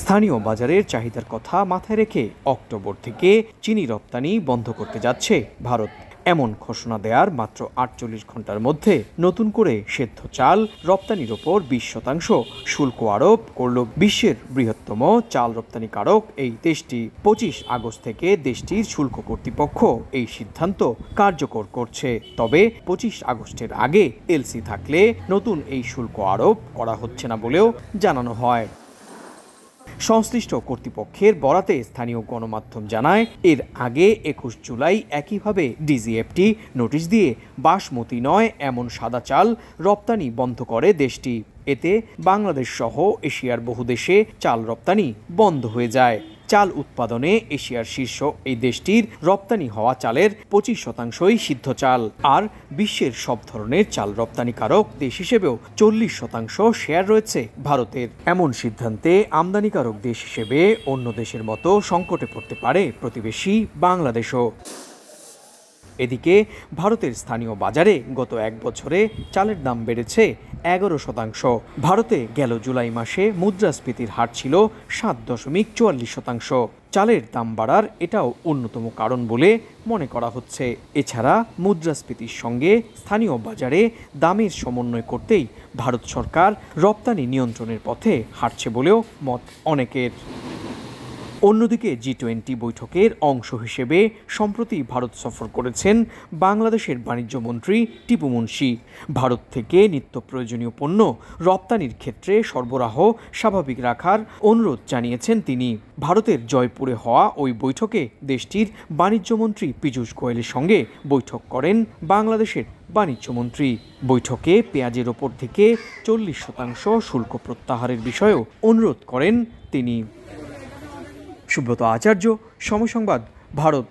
স্থানীয় বাজারের চাহিদার কথা মাথায় রেখে অক্টোবর থেকে চিনি রপ্তানি বন্ধ করতে যাচ্ছে ভারত এমন ঘোষণা দেওয়ার মাত্র আটচল্লিশ ঘন্টার মধ্যে নতুন করে সেদ্ধ চাল রপ্তানির ওপর বিশ শতাংশ শুল্ক আরোপ করল বিশ্বের বৃহত্তম চাল রপ্তানিকারক এই দেশটি পঁচিশ আগস্ট থেকে দেশটির শুল্ক কর্তৃপক্ষ এই সিদ্ধান্ত কার্যকর করছে তবে পঁচিশ আগস্টের আগে এলসি থাকলে নতুন এই শুল্ক আরোপ করা হচ্ছে না বলেও জানানো হয় সংশ্লিষ্ট কর্তৃপক্ষের বরাতে স্থানীয় গণমাধ্যম জানায় এর আগে একুশ জুলাই একইভাবে ডিজিএফটি নোটিশ দিয়ে বাসমতি নয় এমন সাদা চাল রপ্তানি বন্ধ করে দেশটি এতে বাংলাদেশ সহ এশিয়ার বহু দেশে চাল রপ্তানি বন্ধ হয়ে যায় চাল উৎপাদনে এশিয়ার শীর্ষ এই দেশটির রপ্তানি হওয়া চালের পঁচিশ শতাংশই সিদ্ধ চাল আর বিশ্বের সব ধরনের চাল রপ্তানিকারক দেশ হিসেবেও চল্লিশ শতাংশ শেয়ার রয়েছে ভারতের এমন সিদ্ধান্তে আমদানিকারক দেশ হিসেবে অন্য দেশের মতো সংকটে পড়তে পারে প্রতিবেশী বাংলাদেশও এদিকে ভারতের স্থানীয় বাজারে গত এক বছরে চালের দাম বেড়েছে এগারো শতাংশ ভারতে গেল জুলাই মাসে মুদ্রাস্ফীতির হার ছিল সাত দশমিক চুয়াল্লিশ শতাংশ চালের দাম বাড়ার এটাও অন্যতম কারণ বলে মনে করা হচ্ছে এছাড়া মুদ্রাস্ফীতির সঙ্গে স্থানীয় বাজারে দামের সমন্বয় করতেই ভারত সরকার রপ্তানি নিয়ন্ত্রণের পথে হাঁটছে বলেও মত অনেকের অন্যদিকে জি টোয়েন্টি বৈঠকের অংশ হিসেবে সম্প্রতি ভারত সফর করেছেন বাংলাদেশের বাণিজ্য মন্ত্রী টিপু মুন্সি ভারত থেকে নিত্য প্রয়োজনীয় পণ্য রপ্তানির ক্ষেত্রে সরবরাহ স্বাভাবিক রাখার অনুরোধ জানিয়েছেন তিনি ভারতের জয়পুরে হওয়া ওই বৈঠকে দেশটির বাণিজ্যমন্ত্রী পীযূষ গোয়েলের সঙ্গে বৈঠক করেন বাংলাদেশের বাণিজ্যমন্ত্রী বৈঠকে পেঁয়াজের ওপর থেকে চল্লিশ শতাংশ শুল্ক প্রত্যাহারের বিষয়েও অনুরোধ করেন তিনি সুব্রত আচার্য সমসংবাদ ভারত